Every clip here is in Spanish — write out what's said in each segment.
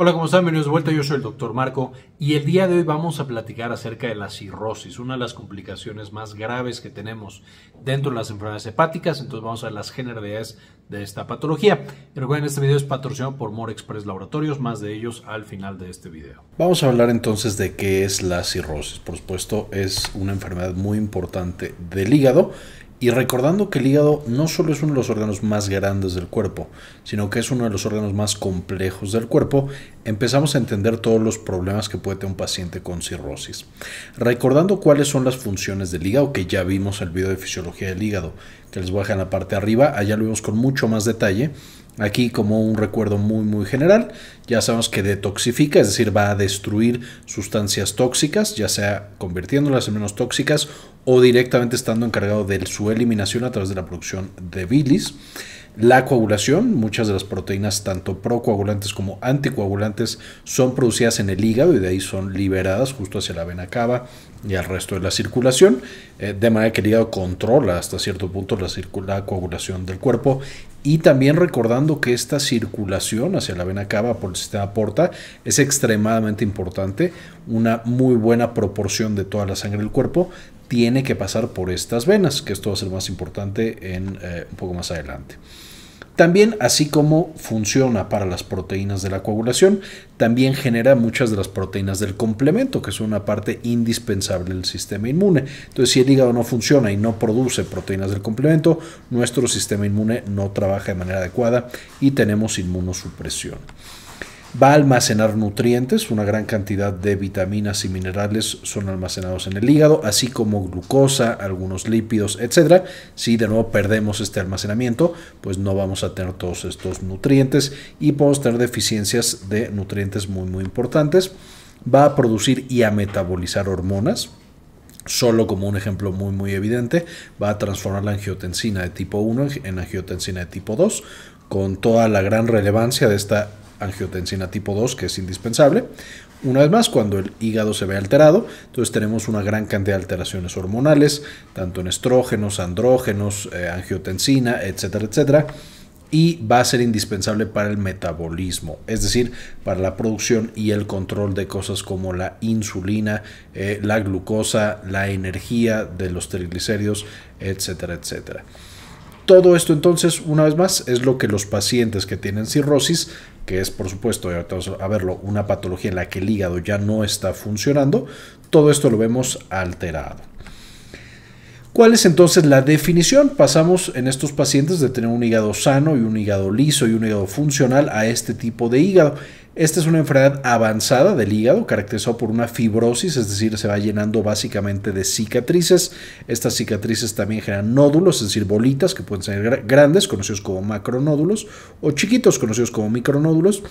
Hola, ¿cómo están? Bienvenidos de vuelta. Yo soy el doctor Marco y el día de hoy vamos a platicar acerca de la cirrosis, una de las complicaciones más graves que tenemos dentro de las enfermedades hepáticas. Entonces, vamos a ver las generalidades de esta patología. Pero recuerden, este video es patrocinado por More Express Laboratorios, más de ellos al final de este video. Vamos a hablar entonces de qué es la cirrosis. Por supuesto, es una enfermedad muy importante del hígado y recordando que el hígado no solo es uno de los órganos más grandes del cuerpo, sino que es uno de los órganos más complejos del cuerpo, empezamos a entender todos los problemas que puede tener un paciente con cirrosis. Recordando cuáles son las funciones del hígado, que ya vimos el video de fisiología del hígado, que les voy a dejar en la parte de arriba, allá lo vimos con mucho más detalle. Aquí como un recuerdo muy muy general, ya sabemos que detoxifica, es decir, va a destruir sustancias tóxicas, ya sea convirtiéndolas en menos tóxicas o directamente estando encargado de su eliminación a través de la producción de bilis. La coagulación, muchas de las proteínas, tanto procoagulantes como anticoagulantes, son producidas en el hígado y de ahí son liberadas justo hacia la vena cava y al resto de la circulación, eh, de manera que el hígado controla hasta cierto punto la, la coagulación del cuerpo y también recordando que esta circulación hacia la vena cava por el sistema porta es extremadamente importante. Una muy buena proporción de toda la sangre del cuerpo tiene que pasar por estas venas, que esto va a ser más importante en, eh, un poco más adelante. También, así como funciona para las proteínas de la coagulación, también genera muchas de las proteínas del complemento, que son una parte indispensable del sistema inmune. Entonces, si el hígado no funciona y no produce proteínas del complemento, nuestro sistema inmune no trabaja de manera adecuada y tenemos inmunosupresión va a almacenar nutrientes, una gran cantidad de vitaminas y minerales son almacenados en el hígado, así como glucosa, algunos lípidos, etc. Si de nuevo perdemos este almacenamiento, pues no vamos a tener todos estos nutrientes y podemos tener deficiencias de nutrientes muy muy importantes. Va a producir y a metabolizar hormonas, solo como un ejemplo muy muy evidente, va a transformar la angiotensina de tipo 1 en angiotensina de tipo 2, con toda la gran relevancia de esta angiotensina tipo 2, que es indispensable. Una vez más, cuando el hígado se ve alterado, entonces tenemos una gran cantidad de alteraciones hormonales, tanto en estrógenos, andrógenos, eh, angiotensina, etcétera, etcétera y va a ser indispensable para el metabolismo, es decir, para la producción y el control de cosas como la insulina, eh, la glucosa, la energía de los triglicéridos, etcétera, etcétera. Todo esto entonces, una vez más, es lo que los pacientes que tienen cirrosis, que es por supuesto, a verlo, una patología en la que el hígado ya no está funcionando, todo esto lo vemos alterado. ¿Cuál es entonces la definición? Pasamos en estos pacientes de tener un hígado sano y un hígado liso y un hígado funcional a este tipo de hígado. Esta es una enfermedad avanzada del hígado, caracterizada por una fibrosis, es decir, se va llenando básicamente de cicatrices. Estas cicatrices también generan nódulos, es decir, bolitas que pueden ser grandes, conocidos como macronódulos, o chiquitos, conocidos como micronódulos.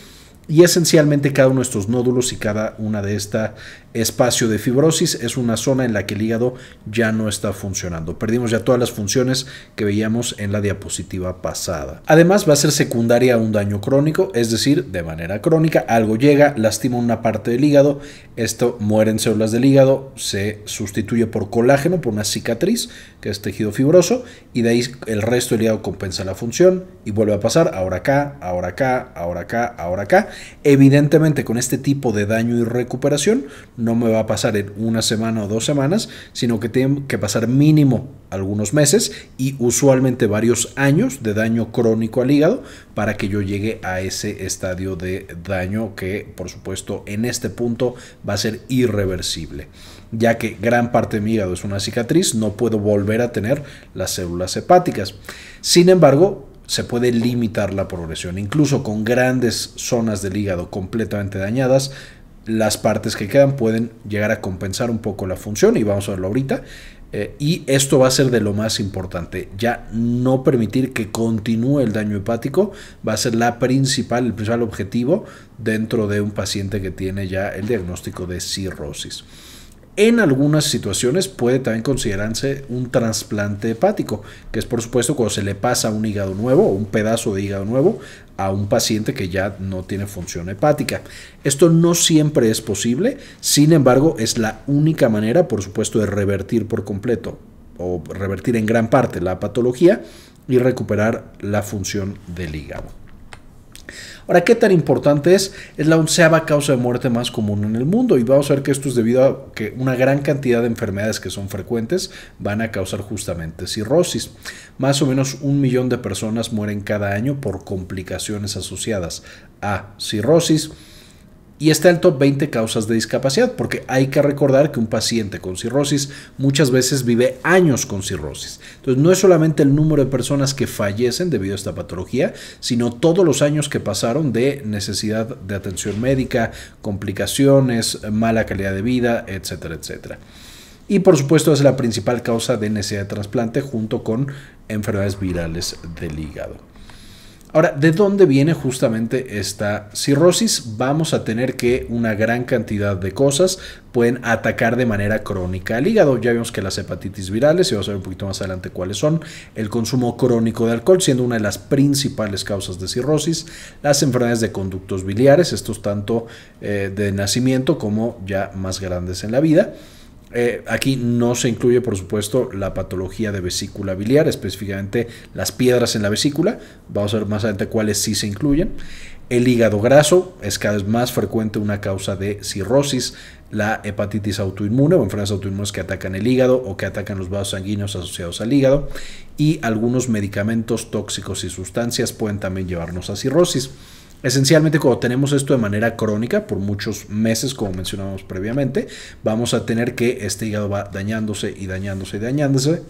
Y esencialmente cada uno de estos nódulos y cada una de esta espacio de fibrosis es una zona en la que el hígado ya no está funcionando. Perdimos ya todas las funciones que veíamos en la diapositiva pasada. Además va a ser secundaria a un daño crónico, es decir, de manera crónica algo llega, lastima una parte del hígado, esto mueren células del hígado, se sustituye por colágeno, por una cicatriz, que es tejido fibroso, y de ahí el resto del hígado compensa la función y vuelve a pasar ahora acá, ahora acá, ahora acá, ahora acá Evidentemente con este tipo de daño y recuperación no me va a pasar en una semana o dos semanas, sino que tiene que pasar mínimo algunos meses y usualmente varios años de daño crónico al hígado para que yo llegue a ese estadio de daño que por supuesto en este punto va a ser irreversible. Ya que gran parte de mi hígado es una cicatriz, no puedo volver a tener las células hepáticas. Sin embargo, se puede limitar la progresión. Incluso con grandes zonas del hígado completamente dañadas, las partes que quedan pueden llegar a compensar un poco la función y vamos a verlo ahorita. Eh, y esto va a ser de lo más importante, ya no permitir que continúe el daño hepático va a ser la principal, el principal objetivo dentro de un paciente que tiene ya el diagnóstico de cirrosis. En algunas situaciones puede también considerarse un trasplante hepático, que es por supuesto cuando se le pasa un hígado nuevo o un pedazo de hígado nuevo a un paciente que ya no tiene función hepática. Esto no siempre es posible, sin embargo es la única manera por supuesto de revertir por completo o revertir en gran parte la patología y recuperar la función del hígado. Ahora, ¿qué tan importante es? Es la onceava causa de muerte más común en el mundo y vamos a ver que esto es debido a que una gran cantidad de enfermedades que son frecuentes van a causar justamente cirrosis. Más o menos un millón de personas mueren cada año por complicaciones asociadas a cirrosis y está el top 20 causas de discapacidad, porque hay que recordar que un paciente con cirrosis muchas veces vive años con cirrosis. Entonces no es solamente el número de personas que fallecen debido a esta patología, sino todos los años que pasaron de necesidad de atención médica, complicaciones, mala calidad de vida, etcétera, etcétera. Y por supuesto es la principal causa de necesidad de trasplante junto con enfermedades virales del hígado. Ahora, ¿de dónde viene justamente esta cirrosis? Vamos a tener que una gran cantidad de cosas pueden atacar de manera crónica al hígado. Ya vimos que las hepatitis virales, y vamos a ver un poquito más adelante cuáles son, el consumo crónico de alcohol siendo una de las principales causas de cirrosis, las enfermedades de conductos biliares, estos tanto eh, de nacimiento como ya más grandes en la vida eh, aquí no se incluye, por supuesto, la patología de vesícula biliar, específicamente las piedras en la vesícula. Vamos a ver más adelante cuáles sí se incluyen. El hígado graso es cada vez más frecuente una causa de cirrosis. La hepatitis autoinmune o enfermedades autoinmunes que atacan el hígado o que atacan los vasos sanguíneos asociados al hígado. Y algunos medicamentos tóxicos y sustancias pueden también llevarnos a cirrosis. Esencialmente cuando tenemos esto de manera crónica por muchos meses, como mencionábamos previamente, vamos a tener que este hígado va dañándose y dañándose y dañándose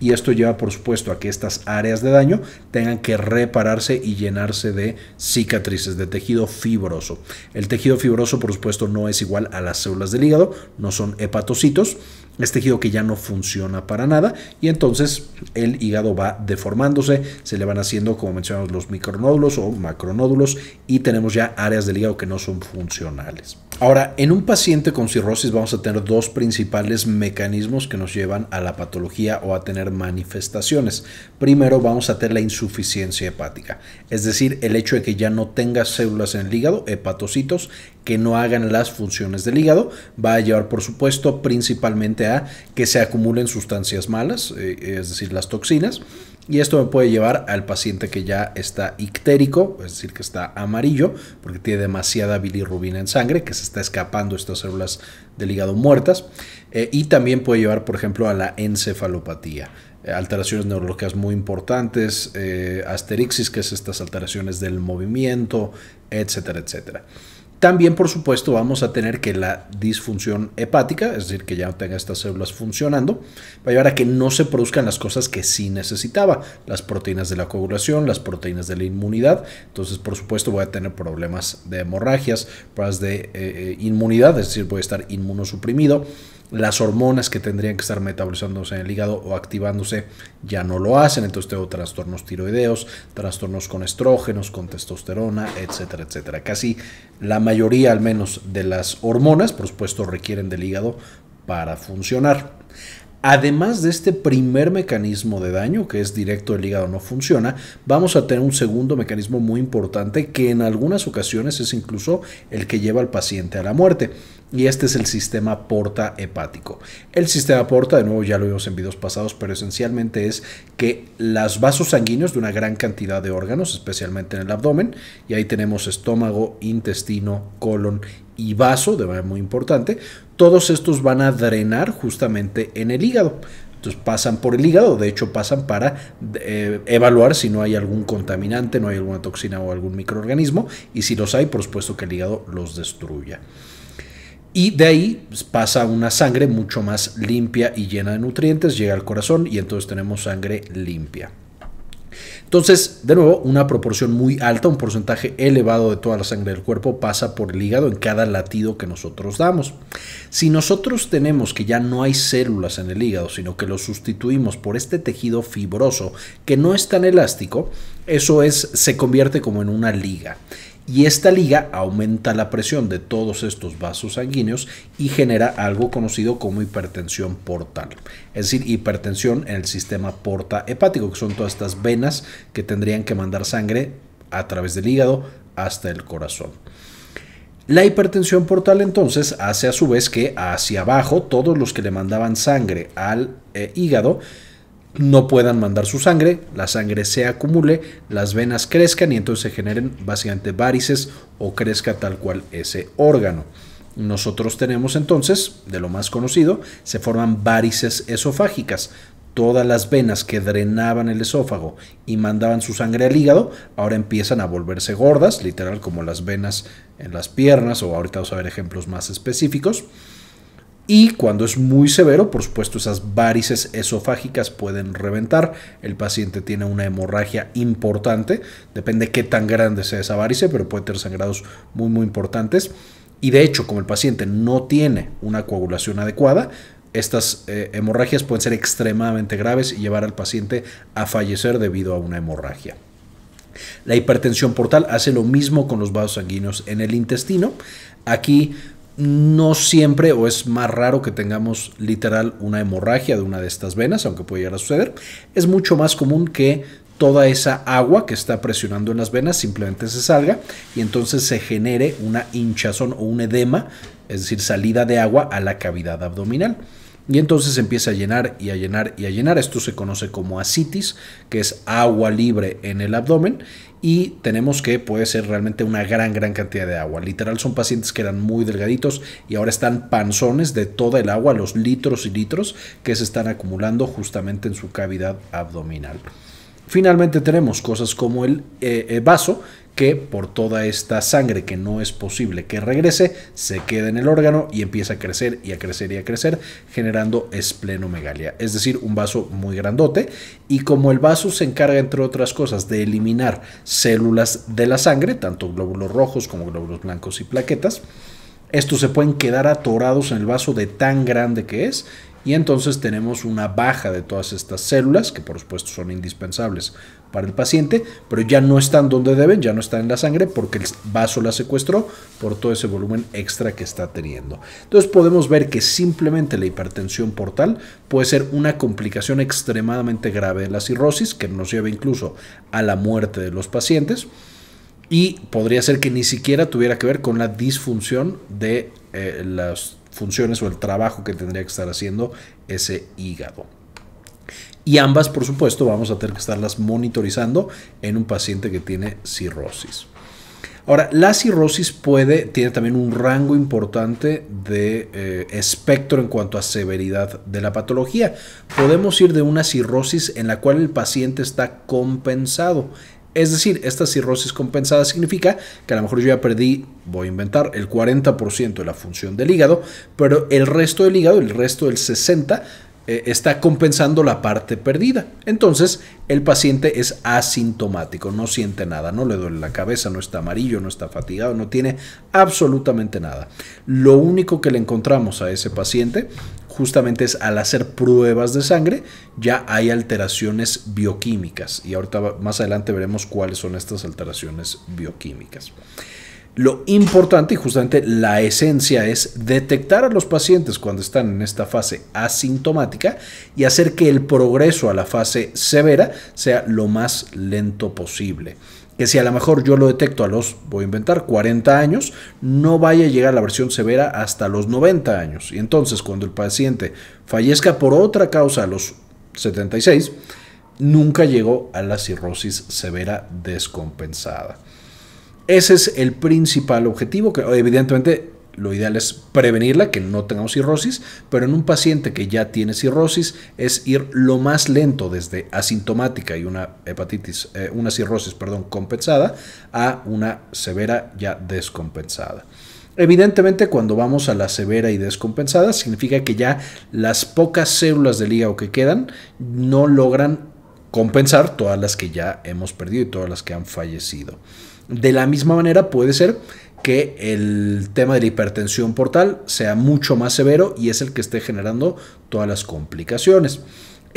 y esto lleva por supuesto a que estas áreas de daño tengan que repararse y llenarse de cicatrices, de tejido fibroso. El tejido fibroso por supuesto no es igual a las células del hígado, no son hepatocitos, es tejido que ya no funciona para nada y entonces el hígado va deformándose, se le van haciendo como mencionamos los micronódulos o macronódulos y tenemos ya áreas del hígado que no son funcionales. Ahora, en un paciente con cirrosis vamos a tener dos principales mecanismos que nos llevan a la patología o a tener manifestaciones. Primero vamos a tener la insuficiencia hepática, es decir, el hecho de que ya no tenga células en el hígado, hepatocitos, que no hagan las funciones del hígado, va a llevar por supuesto principalmente a que se acumulen sustancias malas, eh, es decir, las toxinas, y esto me puede llevar al paciente que ya está ictérico, es decir, que está amarillo, porque tiene demasiada bilirrubina en sangre, que se está escapando estas células del hígado muertas. Eh, y también puede llevar, por ejemplo, a la encefalopatía eh, alteraciones neurológicas muy importantes, eh, asterixis, que es estas alteraciones del movimiento, etcétera, etcétera. También, por supuesto, vamos a tener que la disfunción hepática, es decir, que ya no tenga estas células funcionando, va a llevar a que no se produzcan las cosas que sí necesitaba, las proteínas de la coagulación, las proteínas de la inmunidad. Entonces, por supuesto, voy a tener problemas de hemorragias, problemas de eh, eh, inmunidad, es decir, voy a estar inmunosuprimido las hormonas que tendrían que estar metabolizándose en el hígado o activándose ya no lo hacen. Entonces tengo trastornos tiroideos, trastornos con estrógenos, con testosterona, etcétera, etcétera. Casi la mayoría al menos de las hormonas, por supuesto, requieren del hígado para funcionar. Además de este primer mecanismo de daño, que es directo el hígado no funciona, vamos a tener un segundo mecanismo muy importante que en algunas ocasiones es incluso el que lleva al paciente a la muerte y este es el sistema porta hepático. El sistema porta, de nuevo ya lo vimos en videos pasados, pero esencialmente es que los vasos sanguíneos de una gran cantidad de órganos, especialmente en el abdomen, y ahí tenemos estómago, intestino, colon y vaso, de manera muy importante, todos estos van a drenar justamente en el hígado. Entonces pasan por el hígado, de hecho pasan para eh, evaluar si no hay algún contaminante, no hay alguna toxina o algún microorganismo, y si los hay, por supuesto que el hígado los destruya y de ahí pues, pasa una sangre mucho más limpia y llena de nutrientes, llega al corazón y entonces tenemos sangre limpia. Entonces, de nuevo, una proporción muy alta, un porcentaje elevado de toda la sangre del cuerpo pasa por el hígado en cada latido que nosotros damos. Si nosotros tenemos que ya no hay células en el hígado, sino que lo sustituimos por este tejido fibroso que no es tan elástico, eso es se convierte como en una liga. Y esta liga aumenta la presión de todos estos vasos sanguíneos y genera algo conocido como hipertensión portal. Es decir, hipertensión en el sistema porta hepático, que son todas estas venas que tendrían que mandar sangre a través del hígado hasta el corazón. La hipertensión portal entonces hace a su vez que hacia abajo todos los que le mandaban sangre al eh, hígado no puedan mandar su sangre, la sangre se acumule, las venas crezcan y entonces se generen básicamente varices o crezca tal cual ese órgano. Nosotros tenemos entonces, de lo más conocido, se forman varices esofágicas. Todas las venas que drenaban el esófago y mandaban su sangre al hígado, ahora empiezan a volverse gordas, literal como las venas en las piernas, o ahorita vamos a ver ejemplos más específicos. Y cuando es muy severo, por supuesto, esas varices esofágicas pueden reventar. El paciente tiene una hemorragia importante. Depende qué tan grande sea esa varice, pero puede tener sangrados muy, muy importantes. Y de hecho, como el paciente no tiene una coagulación adecuada, estas eh, hemorragias pueden ser extremadamente graves y llevar al paciente a fallecer debido a una hemorragia. La hipertensión portal hace lo mismo con los vasos sanguíneos en el intestino. Aquí no siempre o es más raro que tengamos literal una hemorragia de una de estas venas, aunque puede llegar a suceder. Es mucho más común que toda esa agua que está presionando en las venas simplemente se salga y entonces se genere una hinchazón o un edema, es decir, salida de agua a la cavidad abdominal. Y entonces empieza a llenar y a llenar y a llenar. Esto se conoce como asitis, que es agua libre en el abdomen. Y tenemos que puede ser realmente una gran, gran cantidad de agua. Literal son pacientes que eran muy delgaditos y ahora están panzones de toda el agua, los litros y litros que se están acumulando justamente en su cavidad abdominal. Finalmente tenemos cosas como el eh, eh, vaso, que por toda esta sangre que no es posible que regrese, se queda en el órgano y empieza a crecer y a crecer y a crecer, generando esplenomegalia, es decir, un vaso muy grandote. Y como el vaso se encarga, entre otras cosas, de eliminar células de la sangre, tanto glóbulos rojos como glóbulos blancos y plaquetas, estos se pueden quedar atorados en el vaso de tan grande que es y entonces tenemos una baja de todas estas células, que por supuesto son indispensables para el paciente, pero ya no están donde deben, ya no están en la sangre porque el vaso la secuestró por todo ese volumen extra que está teniendo. Entonces podemos ver que simplemente la hipertensión portal puede ser una complicación extremadamente grave de la cirrosis que nos lleva incluso a la muerte de los pacientes y podría ser que ni siquiera tuviera que ver con la disfunción de eh, las funciones o el trabajo que tendría que estar haciendo ese hígado. Y ambas, por supuesto, vamos a tener que estarlas monitorizando en un paciente que tiene cirrosis. Ahora, la cirrosis puede, tiene también un rango importante de eh, espectro en cuanto a severidad de la patología. Podemos ir de una cirrosis en la cual el paciente está compensado. Es decir, esta cirrosis compensada significa que a lo mejor yo ya perdí, voy a inventar, el 40% de la función del hígado, pero el resto del hígado, el resto del 60%, eh, está compensando la parte perdida. Entonces, el paciente es asintomático, no siente nada, no le duele la cabeza, no está amarillo, no está fatigado, no tiene absolutamente nada. Lo único que le encontramos a ese paciente justamente es al hacer pruebas de sangre ya hay alteraciones bioquímicas y ahorita más adelante veremos cuáles son estas alteraciones bioquímicas. Lo importante y justamente la esencia es detectar a los pacientes cuando están en esta fase asintomática y hacer que el progreso a la fase severa sea lo más lento posible que si a lo mejor yo lo detecto a los, voy a inventar, 40 años, no vaya a llegar a la versión severa hasta los 90 años. Y entonces cuando el paciente fallezca por otra causa a los 76, nunca llegó a la cirrosis severa descompensada. Ese es el principal objetivo, que evidentemente lo ideal es prevenirla, que no tengamos cirrosis, pero en un paciente que ya tiene cirrosis es ir lo más lento desde asintomática y una hepatitis, eh, una cirrosis, perdón, compensada a una severa ya descompensada. Evidentemente, cuando vamos a la severa y descompensada, significa que ya las pocas células del hígado que quedan no logran compensar todas las que ya hemos perdido y todas las que han fallecido. De la misma manera puede ser que el tema de la hipertensión portal sea mucho más severo y es el que esté generando todas las complicaciones.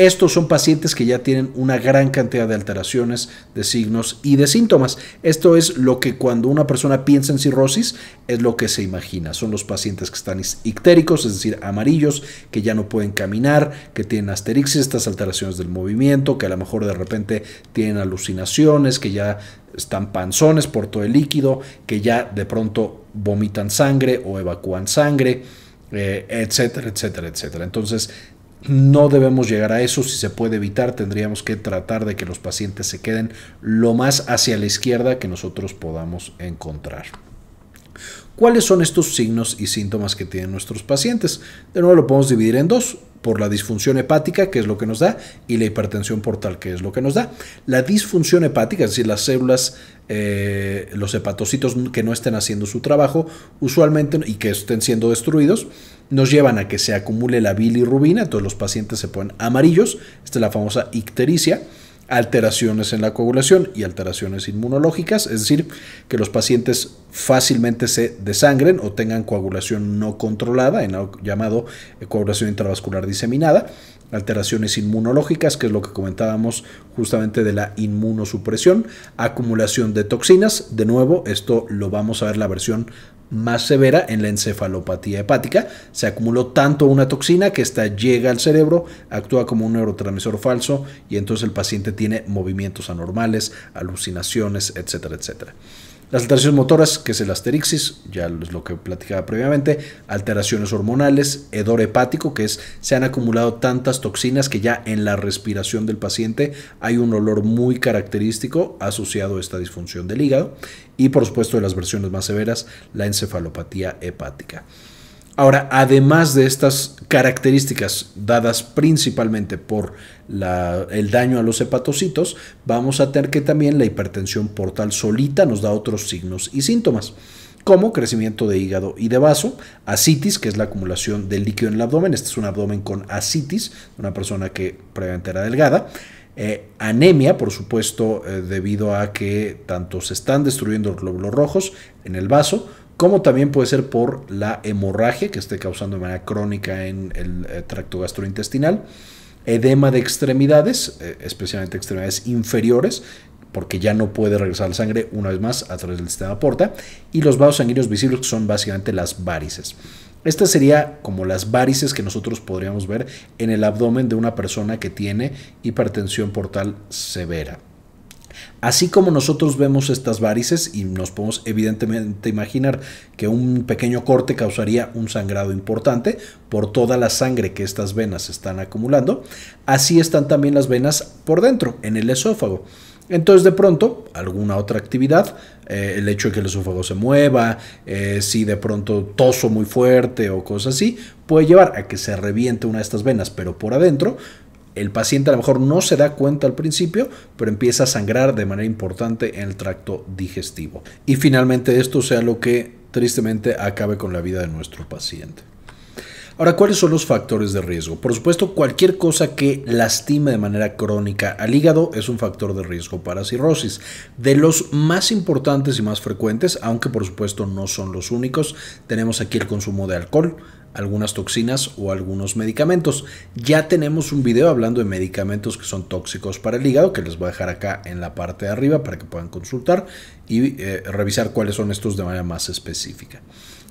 Estos son pacientes que ya tienen una gran cantidad de alteraciones, de signos y de síntomas. Esto es lo que cuando una persona piensa en cirrosis es lo que se imagina. Son los pacientes que están ictéricos, es decir, amarillos, que ya no pueden caminar, que tienen asterixis, estas alteraciones del movimiento, que a lo mejor de repente tienen alucinaciones, que ya están panzones por todo el líquido, que ya de pronto vomitan sangre o evacúan sangre, eh, etcétera, etcétera, etcétera. Entonces, no debemos llegar a eso, si se puede evitar tendríamos que tratar de que los pacientes se queden lo más hacia la izquierda que nosotros podamos encontrar. ¿Cuáles son estos signos y síntomas que tienen nuestros pacientes? De nuevo lo podemos dividir en dos, por la disfunción hepática, que es lo que nos da, y la hipertensión portal, que es lo que nos da. La disfunción hepática, es decir, las células, eh, los hepatocitos que no estén haciendo su trabajo usualmente y que estén siendo destruidos, nos llevan a que se acumule la bilirrubina, entonces los pacientes se ponen amarillos, esta es la famosa ictericia alteraciones en la coagulación y alteraciones inmunológicas, es decir, que los pacientes fácilmente se desangren o tengan coagulación no controlada, en llamado eh, coagulación intravascular diseminada, alteraciones inmunológicas, que es lo que comentábamos justamente de la inmunosupresión, acumulación de toxinas, de nuevo, esto lo vamos a ver la versión más severa en la encefalopatía hepática. Se acumuló tanto una toxina que esta llega al cerebro, actúa como un neurotransmisor falso y entonces el paciente tiene movimientos anormales, alucinaciones, etcétera, etcétera. Las alteraciones motoras, que es el asterixis, ya es lo que platicaba previamente, alteraciones hormonales, hedor hepático, que es se han acumulado tantas toxinas que ya en la respiración del paciente hay un olor muy característico asociado a esta disfunción del hígado y por supuesto de las versiones más severas, la encefalopatía hepática. Ahora, además de estas características dadas principalmente por el daño a los hepatocitos, vamos a tener que también la hipertensión portal solita nos da otros signos y síntomas como crecimiento de hígado y de vaso, asitis, que es la acumulación de líquido en el abdomen, este es un abdomen con asitis, una persona que previamente era delgada, eh, anemia, por supuesto, eh, debido a que tanto se están destruyendo los glóbulos rojos en el vaso como también puede ser por la hemorragia que esté causando de manera crónica en el eh, tracto gastrointestinal, edema de extremidades, eh, especialmente extremidades inferiores, porque ya no puede regresar la sangre una vez más a través del sistema porta, y los vasos sanguíneos visibles que son básicamente las varices. Estas sería como las varices que nosotros podríamos ver en el abdomen de una persona que tiene hipertensión portal severa. Así como nosotros vemos estas varices y nos podemos evidentemente imaginar que un pequeño corte causaría un sangrado importante por toda la sangre que estas venas están acumulando, así están también las venas por dentro, en el esófago. Entonces de pronto, alguna otra actividad, eh, el hecho de que el esófago se mueva, eh, si de pronto toso muy fuerte o cosas así, puede llevar a que se reviente una de estas venas, pero por adentro, el paciente a lo mejor no se da cuenta al principio, pero empieza a sangrar de manera importante en el tracto digestivo. Y finalmente esto sea lo que tristemente acabe con la vida de nuestro paciente. Ahora, ¿cuáles son los factores de riesgo? Por supuesto, cualquier cosa que lastime de manera crónica al hígado es un factor de riesgo para cirrosis. De los más importantes y más frecuentes, aunque por supuesto no son los únicos, tenemos aquí el consumo de alcohol, algunas toxinas o algunos medicamentos. Ya tenemos un video hablando de medicamentos que son tóxicos para el hígado, que les voy a dejar acá en la parte de arriba para que puedan consultar y eh, revisar cuáles son estos de manera más específica.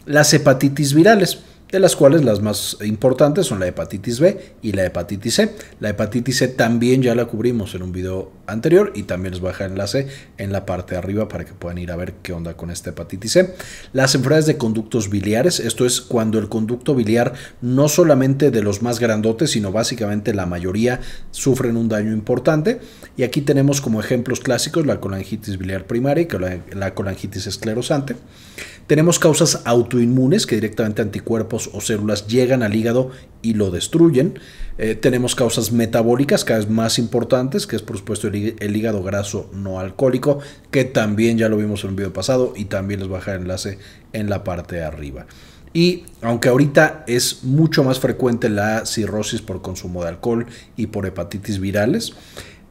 Las hepatitis virales de las cuales las más importantes son la hepatitis B y la hepatitis C. La hepatitis C también ya la cubrimos en un video anterior y también les voy a dejar enlace en la parte de arriba para que puedan ir a ver qué onda con esta hepatitis C. Las enfermedades de conductos biliares, esto es cuando el conducto biliar no solamente de los más grandotes, sino básicamente la mayoría sufren un daño importante. Y aquí tenemos como ejemplos clásicos la colangitis biliar primaria y la colangitis esclerosante. Tenemos causas autoinmunes que directamente anticuerpos o células llegan al hígado y lo destruyen. Eh, tenemos causas metabólicas cada vez más importantes, que es por supuesto el, hígado graso no alcohólico, que también ya lo vimos en un video pasado y también les voy a dejar el enlace en la parte de arriba. Y aunque ahorita es mucho más frecuente la cirrosis por consumo de alcohol y por hepatitis virales,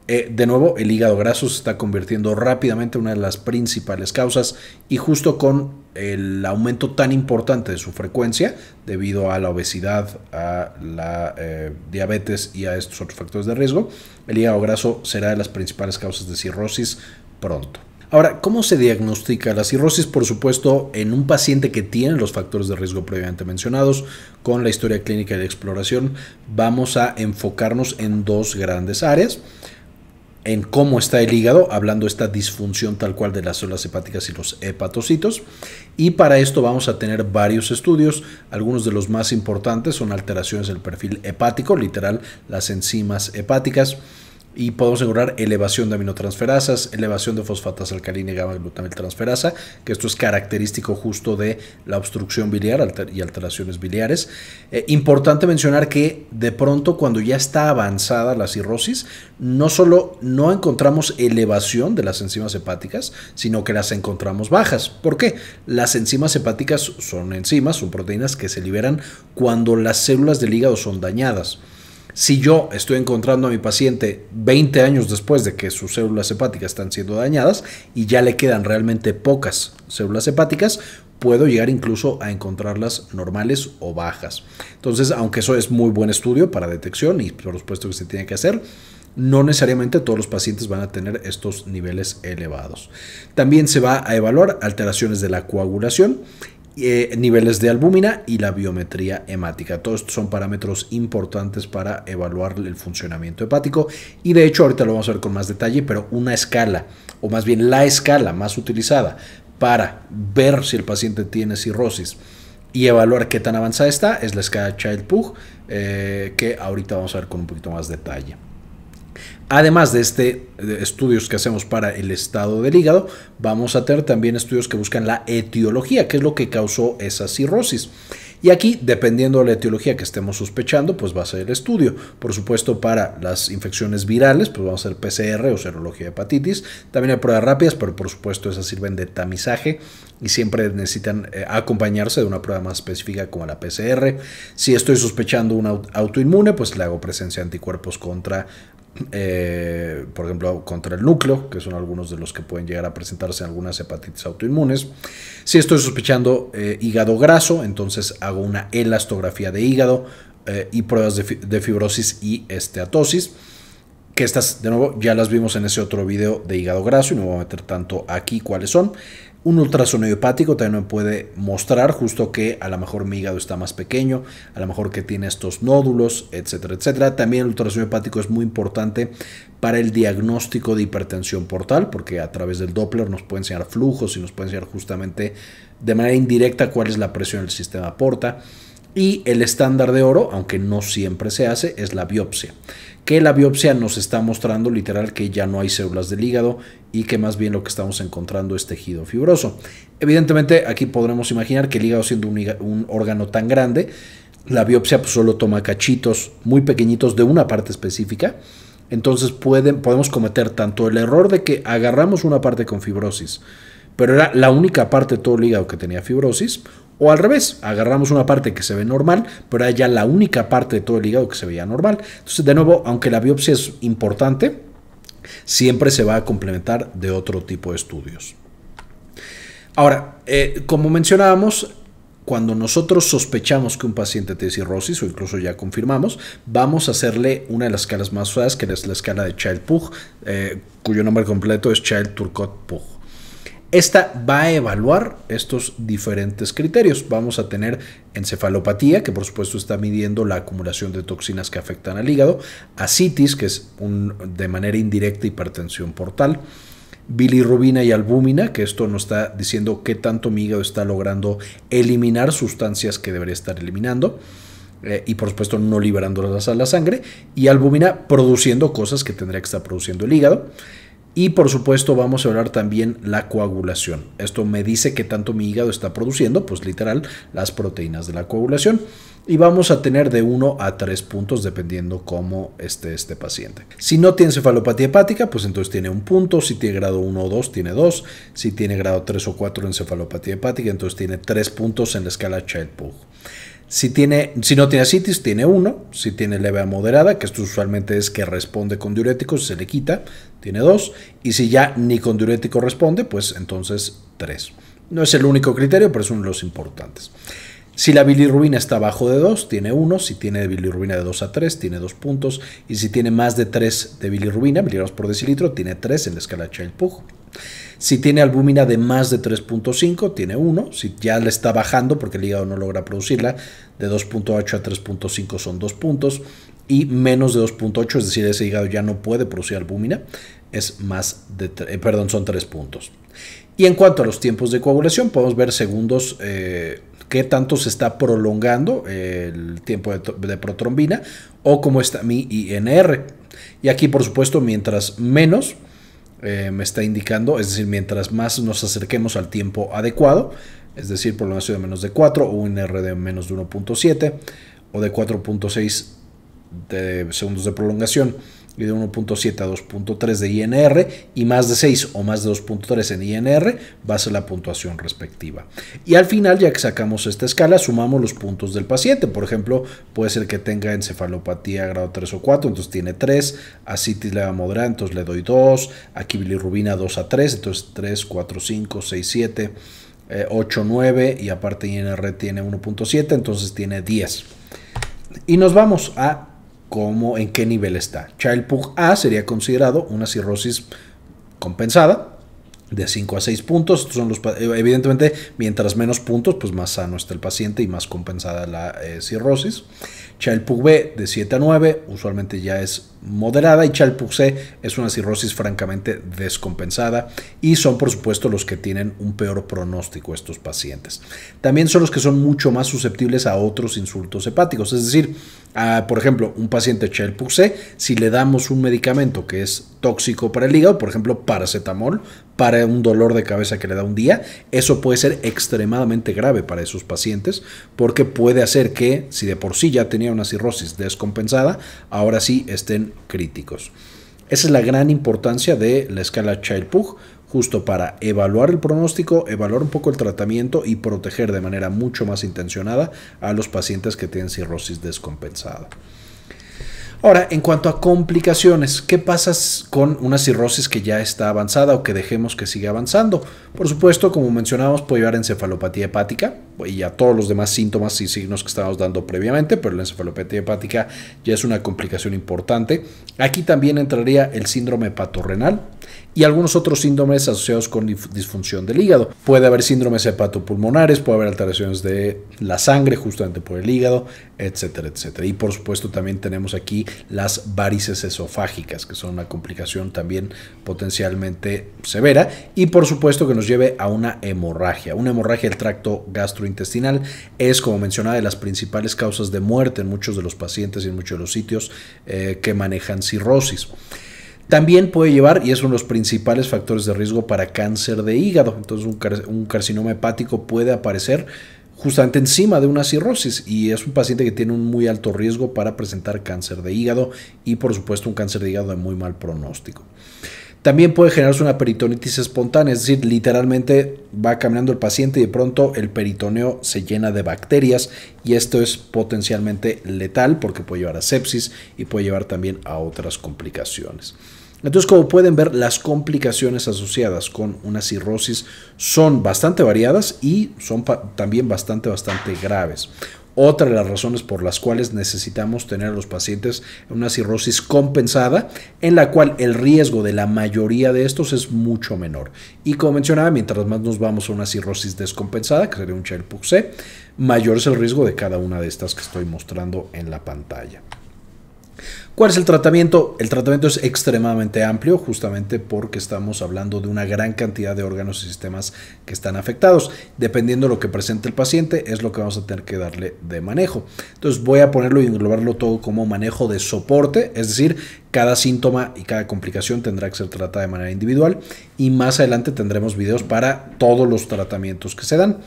eh, de nuevo, el hígado graso se está convirtiendo rápidamente en una de las principales causas y justo con el aumento tan importante de su frecuencia debido a la obesidad, a la eh, diabetes y a estos otros factores de riesgo, el hígado graso será de las principales causas de cirrosis pronto. Ahora, ¿cómo se diagnostica la cirrosis? Por supuesto, en un paciente que tiene los factores de riesgo previamente mencionados, con la historia clínica y la exploración, vamos a enfocarnos en dos grandes áreas en cómo está el hígado, hablando esta disfunción tal cual de las células hepáticas y los hepatocitos. Y para esto vamos a tener varios estudios. Algunos de los más importantes son alteraciones del perfil hepático, literal, las enzimas hepáticas y podemos asegurar elevación de aminotransferasas, elevación de fosfatas alcalina y gamma transferasa, que esto es característico justo de la obstrucción biliar y alteraciones biliares. Eh, importante mencionar que de pronto cuando ya está avanzada la cirrosis, no solo no encontramos elevación de las enzimas hepáticas, sino que las encontramos bajas. ¿Por qué? Las enzimas hepáticas son enzimas, son proteínas que se liberan cuando las células del hígado son dañadas. Si yo estoy encontrando a mi paciente 20 años después de que sus células hepáticas están siendo dañadas y ya le quedan realmente pocas células hepáticas, puedo llegar incluso a encontrarlas normales o bajas. Entonces, aunque eso es muy buen estudio para detección y por supuesto que se tiene que hacer, no necesariamente todos los pacientes van a tener estos niveles elevados. También se va a evaluar alteraciones de la coagulación eh, niveles de albúmina y la biometría hemática. Todos estos son parámetros importantes para evaluar el funcionamiento hepático y de hecho ahorita lo vamos a ver con más detalle, pero una escala, o más bien la escala más utilizada para ver si el paciente tiene cirrosis y evaluar qué tan avanzada está es la escala Child-Pugh, eh, que ahorita vamos a ver con un poquito más detalle. Además de este estudios que hacemos para el estado del hígado, vamos a tener también estudios que buscan la etiología, que es lo que causó esa cirrosis. Y aquí, dependiendo de la etiología que estemos sospechando, pues va a ser el estudio. Por supuesto, para las infecciones virales, pues vamos a hacer PCR o serología de hepatitis. También hay pruebas rápidas, pero por supuesto esas sirven de tamizaje y siempre necesitan eh, acompañarse de una prueba más específica como la PCR. Si estoy sospechando un autoinmune, pues le hago presencia de anticuerpos contra eh, por ejemplo, contra el núcleo, que son algunos de los que pueden llegar a presentarse en algunas hepatitis autoinmunes. Si estoy sospechando eh, hígado graso, entonces hago una elastografía de hígado eh, y pruebas de, fibrosis y esteatosis. Que estas, de nuevo, ya las vimos en ese otro video de hígado graso y no voy a meter tanto aquí cuáles son. Un ultrasonido hepático también me puede mostrar justo que a lo mejor mi hígado está más pequeño, a lo mejor que tiene estos nódulos, etcétera, etcétera. También el ultrasonido hepático es muy importante para el diagnóstico de hipertensión portal, porque a través del Doppler nos puede enseñar flujos y nos puede enseñar justamente de manera indirecta cuál es la presión del sistema porta. Y el estándar de oro, aunque no siempre se hace, es la biopsia que la biopsia nos está mostrando literal que ya no hay células del hígado y que más bien lo que estamos encontrando es tejido fibroso. Evidentemente aquí podremos imaginar que el hígado siendo un, órgano tan grande, la biopsia pues, solo toma cachitos muy pequeñitos de una parte específica. Entonces pueden, podemos cometer tanto el error de que agarramos una parte con fibrosis, pero era la única parte de todo el hígado que tenía fibrosis, o al revés, agarramos una parte que se ve normal, pero hay ya la única parte de todo el hígado que se veía normal. Entonces, de nuevo, aunque la biopsia es importante, siempre se va a complementar de otro tipo de estudios. Ahora, eh, como mencionábamos, cuando nosotros sospechamos que un paciente tiene cirrosis o incluso ya confirmamos, vamos a hacerle una de las escalas más suaves, que es la escala de child pugh eh, cuyo nombre completo es child turcot pugh esta va a evaluar estos diferentes criterios. Vamos a tener encefalopatía, que por supuesto está midiendo la acumulación de toxinas que afectan al hígado, ascitis, que es de manera indirecta hipertensión portal, bilirrubina y albúmina, que esto nos está diciendo qué tanto mi hígado está logrando eliminar sustancias que debería estar eliminando. Eh, y por supuesto no liberándolas a la sangre y albúmina produciendo cosas que tendría que estar produciendo el hígado. Y por supuesto vamos a hablar también la coagulación. Esto me dice que tanto mi hígado está produciendo, pues literal, las proteínas de la coagulación. Y vamos a tener de 1 a 3 puntos dependiendo cómo esté este paciente. Si no tiene encefalopatía hepática, pues entonces tiene un punto. Si tiene grado 1 o 2, tiene 2. Si tiene grado 3 o 4 en hepática, entonces tiene 3 puntos en la escala Child-Pugh. Si, tiene, si no tiene asitis, tiene uno. Si tiene leve a moderada, que esto usualmente es que responde con diuréticos, se le quita, tiene dos. Y si ya ni con diurético responde, pues entonces tres. No es el único criterio, pero es uno de los importantes. Si la bilirrubina está bajo de 2, tiene 1. Si tiene bilirrubina de 2 a 3, tiene 2 puntos. Y si tiene más de 3 de bilirrubina, miligramos por decilitro, tiene 3 en la escala Child-Pugh. Si tiene albúmina de más de 3.5, tiene 1. Si ya le está bajando porque el hígado no logra producirla, de 2.8 a 3.5 son 2 puntos. Y menos de 2.8, es decir, ese hígado ya no puede producir albúmina, es más de, eh, perdón, son 3 puntos. Y en cuanto a los tiempos de coagulación, podemos ver segundos eh, qué tanto se está prolongando eh, el tiempo de, de, protrombina o cómo está mi INR. Y aquí, por supuesto, mientras menos, eh, me está indicando, es decir, mientras más nos acerquemos al tiempo adecuado, es decir, prolongación de menos de 4 o un R de menos de 1.7 o de 4.6 de segundos de prolongación, y de 1.7 a 2.3 de INR y más de 6 o más de 2.3 en INR va a ser la puntuación respectiva. Y al final, ya que sacamos esta escala, sumamos los puntos del paciente. Por ejemplo, puede ser que tenga encefalopatía grado 3 o 4, entonces tiene 3, asitis a entonces le doy 2, aquí bilirrubina 2 a 3, entonces 3, 4, 5, 6, 7, 8, 9 y aparte INR tiene 1.7, entonces tiene 10. Y nos vamos a cómo, en qué nivel está. Child Pug A sería considerado una cirrosis compensada, de 5 a 6 puntos. Son los, eh, evidentemente, mientras menos puntos, pues más sano está el paciente y más compensada la eh, cirrosis. Child-Pug B de 7 a 9, usualmente ya es moderada y Chalpuxé es una cirrosis francamente descompensada y son por supuesto los que tienen un peor pronóstico estos pacientes. También son los que son mucho más susceptibles a otros insultos hepáticos, es decir, por ejemplo, un paciente Chalpuxé, si le damos un medicamento que es tóxico para el hígado, por ejemplo, paracetamol, para un dolor de cabeza que le da un día, eso puede ser extremadamente grave para esos pacientes porque puede hacer que si de por sí ya tenía una cirrosis descompensada, ahora sí estén críticos. Esa es la gran importancia de la escala Child-Pugh, justo para evaluar el pronóstico, evaluar un poco el tratamiento y proteger de manera mucho más intencionada a los pacientes que tienen cirrosis descompensada. Ahora, en cuanto a complicaciones, ¿qué pasa con una cirrosis que ya está avanzada o que dejemos que siga avanzando? Por supuesto, como mencionábamos, puede llevar encefalopatía hepática, y a todos los demás síntomas y signos que estábamos dando previamente, pero la encefalopatía hepática ya es una complicación importante. Aquí también entraría el síndrome hepatorrenal y algunos otros síndromes asociados con disfunción del hígado. Puede haber síndromes hepatopulmonares, puede haber alteraciones de la sangre justamente por el hígado, etcétera, etcétera. Y por supuesto también tenemos aquí las varices esofágicas, que son una complicación también potencialmente severa y por supuesto que nos lleve a una hemorragia, una hemorragia del tracto gastrointestinal intestinal es, como mencionaba, de las principales causas de muerte en muchos de los pacientes y en muchos de los sitios eh, que manejan cirrosis. También puede llevar, y es uno de los principales factores de riesgo para cáncer de hígado. Entonces, un, un carcinoma hepático puede aparecer justamente encima de una cirrosis y es un paciente que tiene un muy alto riesgo para presentar cáncer de hígado y por supuesto un cáncer de hígado de muy mal pronóstico. También puede generarse una peritonitis espontánea, es decir, literalmente va caminando el paciente y de pronto el peritoneo se llena de bacterias y esto es potencialmente letal porque puede llevar a sepsis y puede llevar también a otras complicaciones. Entonces, como pueden ver, las complicaciones asociadas con una cirrosis son bastante variadas y son también bastante, bastante graves. Otra de las razones por las cuales necesitamos tener a los pacientes una cirrosis compensada, en la cual el riesgo de la mayoría de estos es mucho menor. Y como mencionaba, mientras más nos vamos a una cirrosis descompensada, que sería un child mayor es el riesgo de cada una de estas que estoy mostrando en la pantalla. ¿Cuál es el tratamiento? El tratamiento es extremadamente amplio justamente porque estamos hablando de una gran cantidad de órganos y sistemas que están afectados. Dependiendo de lo que presente el paciente es lo que vamos a tener que darle de manejo. Entonces voy a ponerlo y englobarlo todo como manejo de soporte, es decir, cada síntoma y cada complicación tendrá que ser tratada de manera individual y más adelante tendremos videos para todos los tratamientos que se dan.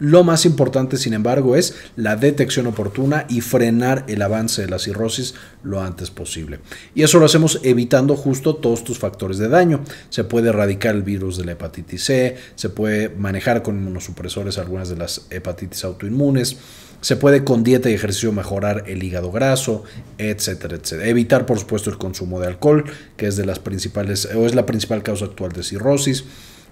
Lo más importante, sin embargo, es la detección oportuna y frenar el avance de la cirrosis lo antes posible. Y eso lo hacemos evitando justo todos tus factores de daño. Se puede erradicar el virus de la hepatitis C, se puede manejar con inmunosupresores algunas de las hepatitis autoinmunes, se puede con dieta y ejercicio mejorar el hígado graso, etcétera, etcétera. Evitar, por supuesto, el consumo de alcohol, que es de las principales o es la principal causa actual de cirrosis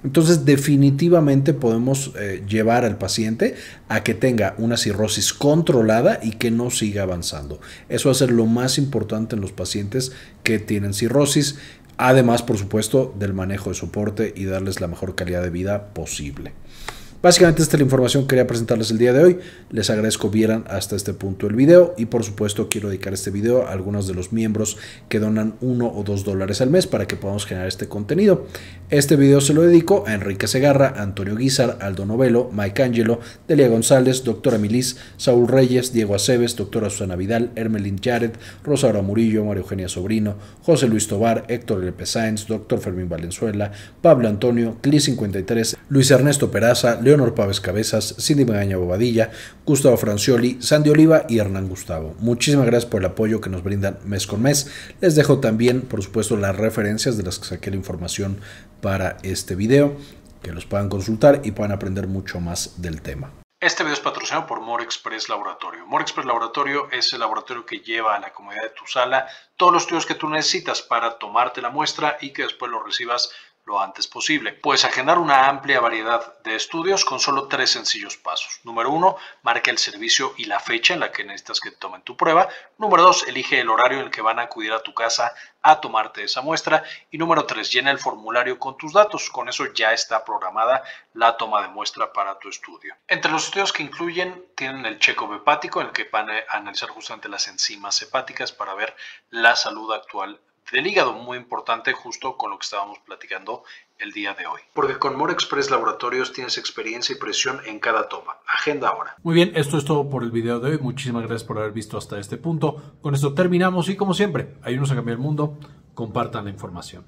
entonces definitivamente podemos eh, llevar al paciente a que tenga una cirrosis controlada y que no siga avanzando. Eso va a ser lo más importante en los pacientes que tienen cirrosis, además por supuesto del manejo de soporte y darles la mejor calidad de vida posible. Básicamente esta es la información que quería presentarles el día de hoy. Les agradezco vieran hasta este punto el video y por supuesto quiero dedicar este video a algunos de los miembros que donan uno o dos dólares al mes para que podamos generar este contenido. Este video se lo dedico a Enrique Segarra, Antonio Guizar, Aldo Novelo, Mike Angelo, Delia González, Doctora Milis, Saúl Reyes, Diego Aceves, Doctora Susana Vidal, Hermelín Jared, Rosaura Murillo, María Eugenia Sobrino, José Luis Tobar, Héctor L. Sáenz, Doctor Fermín Valenzuela, Pablo Antonio, Clis 53, Luis Ernesto Peraza, Leo Leonor Pávez Cabezas, Cindy Magaña Bobadilla, Gustavo Francioli, Sandy Oliva y Hernán Gustavo. Muchísimas gracias por el apoyo que nos brindan mes con mes. Les dejo también, por supuesto, las referencias de las que saqué la información para este video, que los puedan consultar y puedan aprender mucho más del tema. Este video es patrocinado por More Express Laboratorio. Express Laboratorio es el laboratorio que lleva a la comodidad de tu sala todos los estudios que tú necesitas para tomarte la muestra y que después los recibas lo antes posible. Puedes agendar una amplia variedad de estudios con solo tres sencillos pasos. Número uno, marca el servicio y la fecha en la que necesitas que te tomen tu prueba. Número dos, elige el horario en el que van a acudir a tu casa a tomarte esa muestra. Y número tres, llena el formulario con tus datos. Con eso ya está programada la toma de muestra para tu estudio. Entre los estudios que incluyen tienen el checo hepático en el que van a analizar justamente las enzimas hepáticas para ver la salud actual del hígado, muy importante justo con lo que estábamos platicando el día de hoy. Porque con More Express Laboratorios tienes experiencia y presión en cada toma. Agenda ahora. Muy bien, esto es todo por el video de hoy. Muchísimas gracias por haber visto hasta este punto. Con esto terminamos y como siempre, ayúdenos a cambiar el mundo, compartan la información.